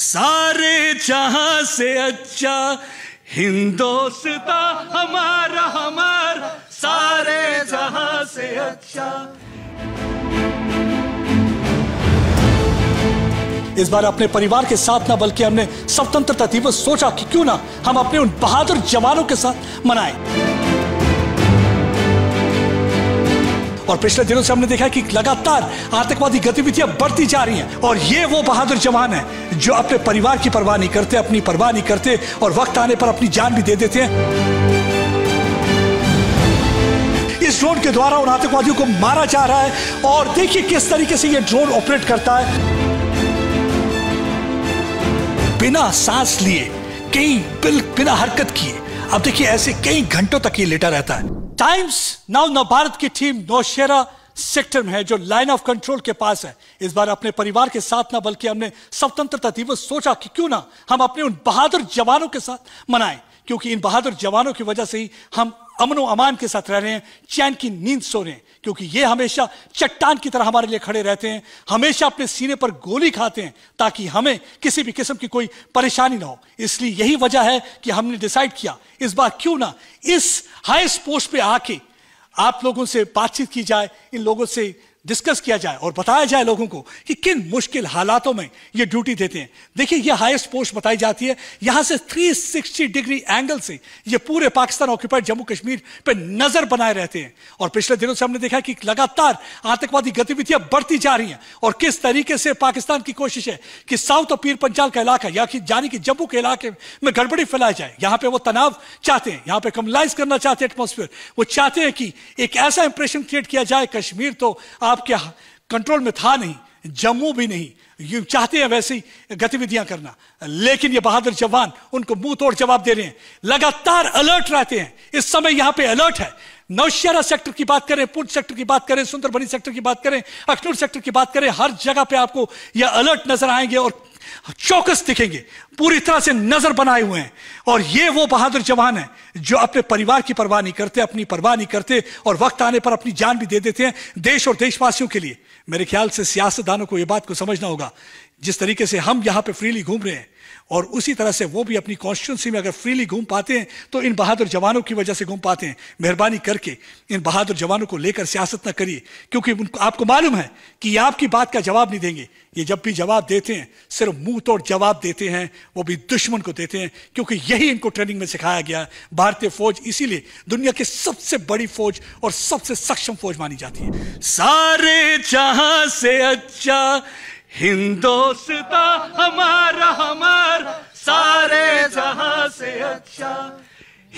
सारे जहां से अच्छा हिंदोस्ता हमारा हमारा सारे जहां से अच्छा इस बार अपने परिवार के साथ ना बल्कि हमने स्वतंत्रता दिवस सोचा कि क्यों ना हम अपने उन बहादुर जवानों के साथ मनाएं। और पिछले दिनों से हमने देखा है कि लगातार आतंकवादी गतिविधियां बढ़ती जा रही हैं और ये वो बहादुर जवान हैं जो अपने परिवार की परवाह नहीं करते अपनी परवाह नहीं करते और वक्त आने पर अपनी जान भी दे देते हैं इस ड्रोन के द्वारा उन आतंकवादियों को मारा जा रहा है और देखिए किस तरीके से यह ड्रोन ऑपरेट करता है बिना सांस लिए कई बिल बिना हरकत किए अब देखिए ऐसे कई घंटों तक ये लेटा रहता है टाइम्स नाउ नवभारत की टीम नौशेरा सेक्टर में है जो लाइन ऑफ कंट्रोल के पास है इस बार अपने परिवार के साथ ना बल्कि हमने स्वतंत्रता दिवस सोचा कि क्यों ना हम अपने उन बहादुर जवानों के साथ मनाएं क्योंकि इन बहादुर जवानों की वजह से ही हम अमनो अमान के साथ रह रहे हैं चैन की नींद सो रहे हैं क्योंकि ये हमेशा चट्टान की तरह हमारे लिए खड़े रहते हैं हमेशा अपने सीने पर गोली खाते हैं ताकि हमें किसी भी किस्म की कोई परेशानी ना हो इसलिए यही वजह है कि हमने डिसाइड किया इस बार क्यों ना इस हाईएस्ट पोस्ट पे आके आप लोगों से बातचीत की जाए इन लोगों से डिस्कस किया जाए और बताया जाए लोगों को कि किन मुश्किल हालातों में ये ड्यूटी देते हैं देखिए ये हाईएस्ट पोस्ट बताई जाती है यहां से 360 डिग्री एंगल से ये पूरे पाकिस्तान ऑक्यूपाइड जम्मू कश्मीर पे नजर बनाए रहते हैं और पिछले दिनों से हमने देखा कि लगातार आतंकवादी गतिविधियां बढ़ती जा रही हैं और किस तरीके से पाकिस्तान की कोशिश है कि साउथ और पीर पंचाल का इलाका या कि यानी कि जम्मू के इलाके में गड़बड़ी फैलाई जाए यहां पर वो तनाव चाहते हैं यहां पर कमलाइज करना चाहते हैं एटमोस्फियर वो चाहते हैं कि एक ऐसा इंप्रेशन क्रिएट किया जाए कश्मीर तो आप आपके कंट्रोल में था नहीं जम्मू भी नहीं ये चाहते हैं वैसी गतिविधियां करना लेकिन ये बहादुर जवान उनको मुंह तोड़ जवाब दे रहे हैं लगातार अलर्ट रहते हैं इस समय यहां पे अलर्ट है नौशहरा सेक्टर की बात करें पुंछ सेक्टर की बात करें सुंदरबनी सेक्टर की बात करें अखनूर सेक्टर की बात करें हर जगह पे आपको यह अलर्ट नजर आएंगे और चौकस दिखेंगे पूरी तरह से नजर बनाए हुए हैं और ये वो बहादुर जवान हैं जो अपने परिवार की परवाह नहीं करते अपनी परवाह नहीं करते और वक्त आने पर अपनी जान भी दे देते हैं देश और देशवासियों के लिए मेरे ख्याल से सियासतदानों को यह बात को समझना होगा जिस तरीके से हम यहां पर फ्रीली घूम रहे हैं और उसी तरह से वो भी अपनी कॉन्स्टिट्यूंसी में अगर फ्रीली घूम पाते हैं तो इन बहादुर जवानों की वजह से घूम पाते हैं मेहरबानी करके इन बहादुर जवानों को लेकर सियासत ना करिए क्योंकि उनको आपको मालूम है कि ये आपकी बात का जवाब नहीं देंगे ये जब भी जवाब देते हैं सिर्फ मुंह तोड़ जवाब देते हैं वो भी दुश्मन को देते हैं क्योंकि यही इनको ट्रेनिंग में सिखाया गया भारतीय फौज इसीलिए दुनिया की सबसे बड़ी फौज और सबसे सक्षम फौज मानी जाती है सारे जहां से अच्छा हिंदोस्ता हमारा हमार सारे जहां से अच्छा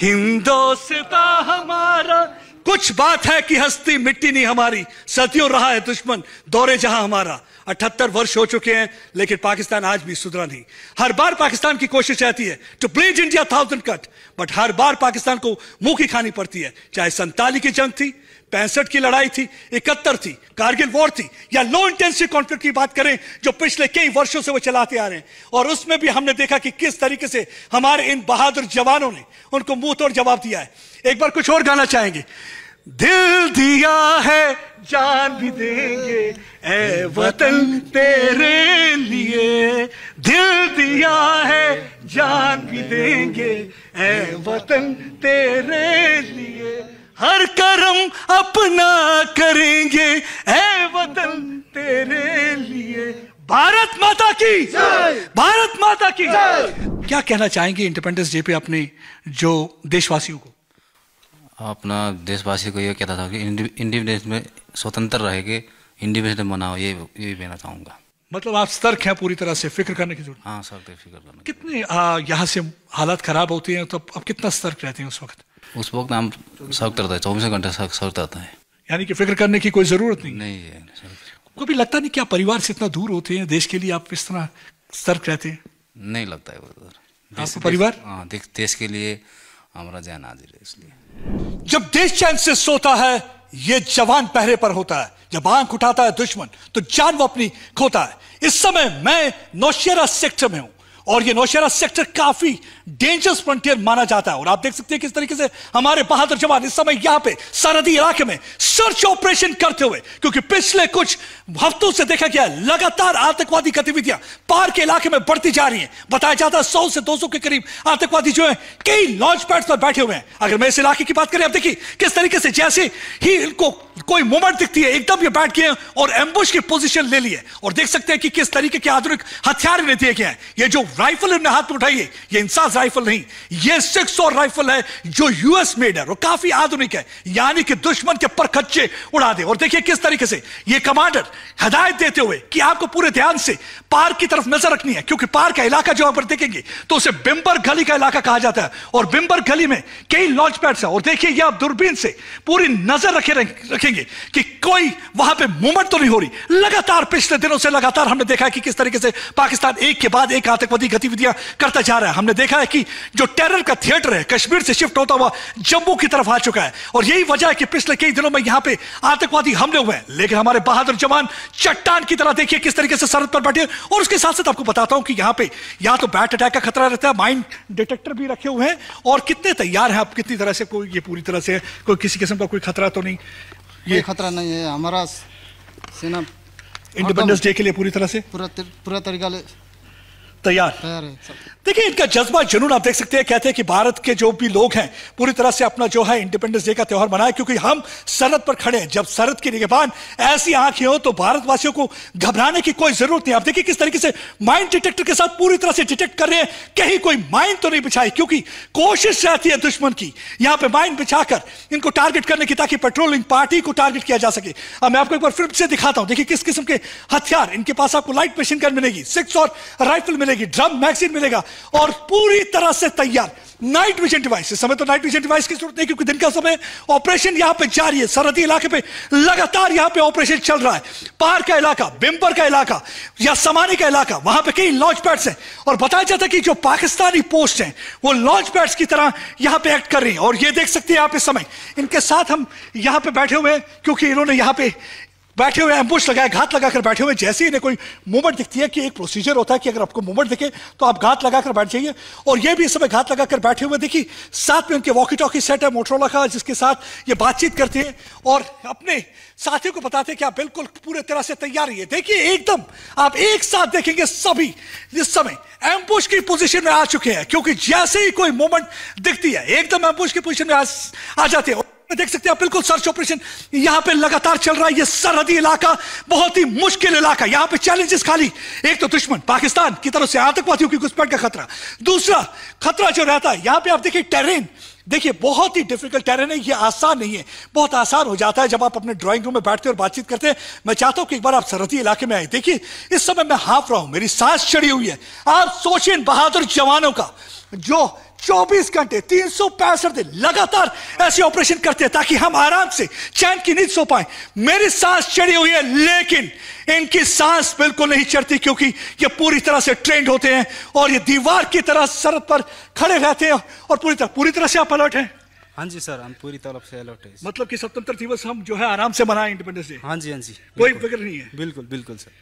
हिंदोस्ता हमारा कुछ बात है कि हस्ती मिट्टी नहीं हमारी सदियों रहा है दुश्मन दौरे जहां हमारा अठहत्तर वर्ष हो चुके हैं लेकिन पाकिस्तान आज भी सुधरा नहीं हर बार पाकिस्तान की कोशिश रहती है to bleed India thousand cut but हर बार पाकिस्तान को मुंह की खानी पड़ती है चाहे संताली की जंग थी पैंसठ की लड़ाई थी इकहत्तर थी कारगिल वॉर थी या लो इंटेंसिटी कॉन्फ्लिक्ट की बात करें जो पिछले कई वर्षों से वो चलाते आ रहे हैं और उसमें भी हमने देखा कि किस तरीके से हमारे इन बहादुर जवानों ने उनको मुंह तोड़ जवाब दिया है एक बार कुछ और गाना चाहेंगे दिल दिया है जान भी देंगे ए वतन तेरे लिए दिल दिया है जान भी देंगे ए वतन तेरे लिए हर कर्म अपना करेंगे है वतन तेरे लिए भारत माता की भारत माता की क्या कहना चाहेंगे इंडिपेंडेंस डे पे अपने जो देशवासियों को अपना देशवासी को ये कहता था कि इंडिपेंडेंस में स्वतंत्र रहेगे इंडिपेंडेंस डे मनाओ ये ये कहना चाहूंगा मतलब आप सतर्क हैं पूरी तरह से फिक्र करने की जरूरत हाँ सर फिक्र करने कितने यहाँ से हालात खराब होती हैं तो अब कितना सतर्क रहते हैं उस वक्त उस वक्त हम सख्त रहता है चौबीसों घंटे सख्त रहता है यानी कि फिक्र करने की कोई ज़रूरत नहीं नहीं है कभी लगता नहीं क्या परिवार से इतना दूर होते हैं देश के लिए आप किस तरह सर्क रहते हैं नहीं लगता है उधर तो। आपको परिवार हाँ देश के लिए हमारा जान हाजिर है इसलिए जब देश चैन से सोता है ये जवान पहरे पर होता है जब आंख उठाता है दुश्मन तो जान वो अपनी खोता है इस समय मैं नौशेरा सेक्टर में हूं और ये नौशेरा सेक्टर काफी डेंजरस फ्रंटियर माना जाता है और आप देख सकते हैं किस तरीके से हमारे बहादुर जवान इस समय यहां पे सरहदी इलाके में सर्च ऑपरेशन करते हुए क्योंकि पिछले कुछ हफ्तों से देखा गया लगातार आतंकवादी गतिविधियां पार के इलाके में बढ़ती जा रही है बताया जाता है सौ से दो के करीब आतंकवादी जो है कई लॉन्च पैड पर बैठे हुए हैं अगर मैं इस इलाके की बात करें आप देखिए किस तरीके से जैसे ही इनको कोई मूवमेंट दिखती है एकदम ये बैठ गए और एम्बुश की पोजिशन ले लिए है और देख सकते हैं कि किस तरीके के आधुनिक हथियार ने दिए गए हैं ये जो राइफल अपने हाथ में उठाइए ये इंसास राइफल नहीं ये सिक्स और राइफल है जो यूएस मेड है और काफी आधुनिक है यानी कि दुश्मन के पर खच्चे उड़ा दे और देखिए किस तरीके से ये कमांडर हदायत देते हुए कि आपको पूरे ध्यान से पार्क की तरफ नजर रखनी है क्योंकि पार्क का इलाका जो आप देखेंगे तो उसे बिम्बर गली का इलाका कहा जाता है और बिम्बर गली में कई लॉन्च पैड्स है और देखिए ये आप दूरबीन से पूरी नजर रखे रखेंगे कि कोई वहां पर मूवमेंट तो नहीं हो रही लगातार पिछले दिनों से लगातार हमने देखा कि किस तरीके से पाकिस्तान एक के बाद एक आतंकवादी आतंकवादी गतिविधियां करता जा रहा है हमने देखा है कि जो टेरर का थिएटर है कश्मीर से शिफ्ट होता हुआ जम्मू की तरफ आ चुका है और यही वजह है कि पिछले कई दिनों में यहां पे आतंकवादी हमले हुए हैं लेकिन हमारे बहादुर जवान चट्टान की तरह देखिए किस तरीके से सरहद पर बैठे और उसके साथ साथ आपको बताता हूं कि यहां पर या तो बैट अटैक का खतरा रहता है माइंड डिटेक्टर भी रखे हुए हैं और कितने तैयार हैं आप कितनी तरह से कोई ये पूरी तरह से कोई किसी किस्म का कोई खतरा तो नहीं ये खतरा नहीं है हमारा सेना इंडिपेंडेंस डे के लिए पूरी तरह से पूरा पूरा तरीका तैयार देखिए इनका जज्बा जुनून आप देख सकते हैं कहते हैं कि भारत के जो भी लोग हैं पूरी तरह से अपना जो है इंडिपेंडेंस डे का त्यौहार मनाए क्योंकि हम सरहद पर खड़े हैं जब सरहद की निगेबान ऐसी आंखें हो तो भारतवासियों को घबराने की कोई जरूरत नहीं आप देखिए किस तरीके से माइंड डिटेक्टर के साथ पूरी तरह से डिटेक्ट कर रहे हैं कहीं कोई माइंड तो नहीं बिछाई क्योंकि कोशिश रहती है दुश्मन की यहां पर माइंड बिछाकर इनको टारगेट करने की ताकि पेट्रोलिंग पार्टी को टारगेट किया जा सके अब मैं आपको एक बार फिर से दिखाता हूं देखिए किस किस्म के हथियार इनके पास आपको लाइट मशीन गन मिलेगी सिक्स और राइफल मिलेगी मिलेगी ड्रम मैगजीन मिलेगा और पूरी तरह से तैयार नाइट विजन डिवाइस इस समय तो नाइट विजन डिवाइस की जरूरत नहीं क्योंकि दिन का समय ऑपरेशन यहां पे जारी है सरहदी इलाके पे लगातार यहां पे ऑपरेशन चल रहा है पार का इलाका बिम्पर का इलाका या समानी का इलाका वहां पे कई लॉन्च पैड्स हैं और बताया जाता है कि जो पाकिस्तानी पोस्ट हैं वो लॉन्च पैड्स की तरह यहां पे एक्ट कर रही है और ये देख सकते हैं आप इस समय इनके साथ हम यहां पे बैठे हुए हैं क्योंकि इन्होंने यहां पे बैठे हुए एम्बुश लगाए घात लगाकर बैठे हुए जैसे ही इन्हें कोई मूवमेंट दिखती है कि एक प्रोसीजर होता है कि अगर आपको मूवमेंट दिखे तो आप घात लगाकर बैठ जाइए और ये भी इस समय घात लगाकर बैठे हुए देखिए साथ में उनके वॉकी टॉकी सेट है मोटरोला का जिसके साथ ये बातचीत करते हैं और अपने साथियों को बताते हैं कि आप बिल्कुल पूरे तरह से तैयार ही देखिए एकदम आप एक साथ देखेंगे सभी इस समय एम्बुश की पोजिशन में आ चुके हैं क्योंकि जैसे ही कोई मूवमेंट दिखती है एकदम एम्बुश की पोजिशन में आ जाते हैं देख सकते हैं बिल्कुल सर्च ऑपरेशन यहां पे लगातार चल रहा है ये सरहदी इलाका बहुत ही मुश्किल इलाका यहां पे चैलेंजेस खाली एक तो दुश्मन पाकिस्तान की तरफ से आतंकवादियों की घुसपैठ का खतरा दूसरा खतरा जो रहता है यहां पे आप देखिए टेरेन देखिए बहुत ही डिफिकल्ट टेरेन है ये आसान नहीं है बहुत आसान हो जाता है जब आप अपने ड्राइंग रूम में बैठते और बातचीत करते हैं मैं चाहता हूं कि एक बार आप सरहदी इलाके में आए देखिए इस समय मैं हाफ रहा हूं मेरी सांस चढ़ी हुई है आप सोचें बहादुर जवानों का जो 24 घंटे तीन सौ पैंसठ दिन लगातार ऐसे ऑपरेशन करते हैं ताकि हम आराम से चैन की नींद सो पाए मेरी सांस चढ़ी हुई है लेकिन इनकी सांस बिल्कुल नहीं चढ़ती क्योंकि ये पूरी तरह से ट्रेंड होते हैं और ये दीवार की तरह सरहद पर खड़े रहते हैं और पूरी तरह पूरी तरह से आप अलर्ट हैं हाँ जी सर हम पूरी तरफ से अलर्ट है मतलब कि स्वतंत्र दिवस हम जो है आराम से मनाए इंडिपेंडेंस डे हाँ जी हाँ जी कोई फिक्र नहीं है बिल्कुल बिल्कुल सर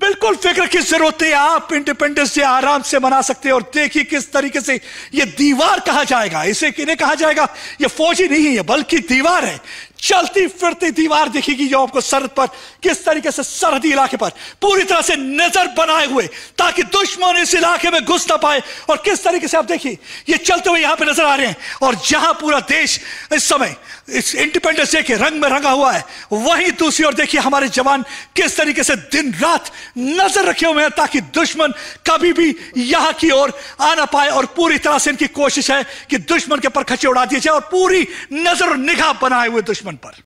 बिल्कुल फिक्र की जरूरत है आप इंडिपेंडेंस डे आराम से मना सकते हैं और देखिए किस तरीके से यह दीवार कहा जाएगा इसे किन्हें कहा जाएगा यह फौजी नहीं है बल्कि दीवार है चलती फिरती दीवार देखेगी जो आपको सरहद पर किस तरीके से सरहदी इलाके पर पूरी तरह से नजर बनाए हुए ताकि दुश्मन इस इलाके में घुस ना पाए और किस तरीके से आप देखिए ये चलते हुए यहां पे नजर आ रहे हैं और जहां पूरा देश इस समय इस इंडिपेंडेंस डे के रंग में रंगा हुआ है वही दूसरी ओर देखिए हमारे जवान किस तरीके से दिन रात नजर रखे हुए हैं ताकि दुश्मन कभी भी यहां की ओर आ ना पाए और पूरी तरह से इनकी कोशिश है कि दुश्मन के पर खचे उड़ा दिए जाए और पूरी नजर और निगाह बनाए हुए दुश्मन पर